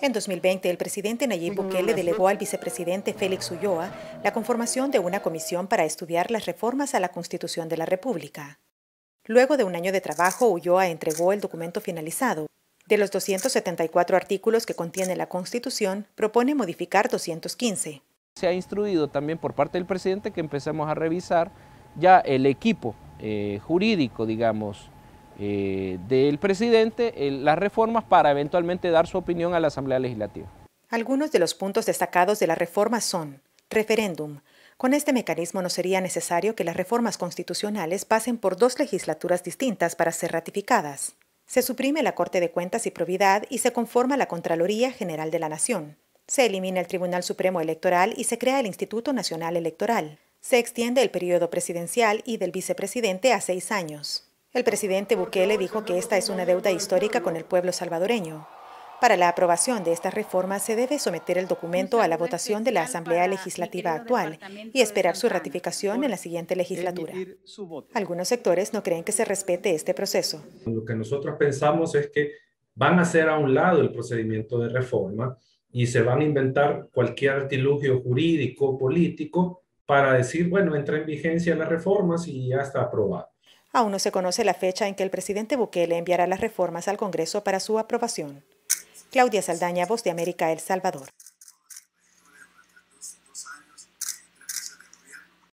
En 2020, el presidente Nayib Bukele delegó al vicepresidente Félix Ulloa la conformación de una comisión para estudiar las reformas a la Constitución de la República. Luego de un año de trabajo, Ulloa entregó el documento finalizado. De los 274 artículos que contiene la Constitución, propone modificar 215. Se ha instruido también por parte del presidente que empecemos a revisar ya el equipo eh, jurídico, digamos, eh, del presidente eh, las reformas para eventualmente dar su opinión a la Asamblea Legislativa. Algunos de los puntos destacados de la reforma son referéndum. Con este mecanismo no sería necesario que las reformas constitucionales pasen por dos legislaturas distintas para ser ratificadas. Se suprime la Corte de Cuentas y Probidad y se conforma la Contraloría General de la Nación. Se elimina el Tribunal Supremo Electoral y se crea el Instituto Nacional Electoral. Se extiende el periodo presidencial y del vicepresidente a seis años. El presidente Bukele dijo que esta es una deuda histórica con el pueblo salvadoreño. Para la aprobación de esta reforma se debe someter el documento a la votación de la Asamblea Legislativa actual y esperar su ratificación en la siguiente legislatura. Algunos sectores no creen que se respete este proceso. Lo que nosotros pensamos es que van a hacer a un lado el procedimiento de reforma y se van a inventar cualquier artilugio jurídico, político, para decir, bueno, entra en vigencia la reforma si ya está aprobada. Aún no se conoce la fecha en que el presidente Bukele enviará las reformas al Congreso para su aprobación. Claudia Saldaña, Voz de América, El Salvador.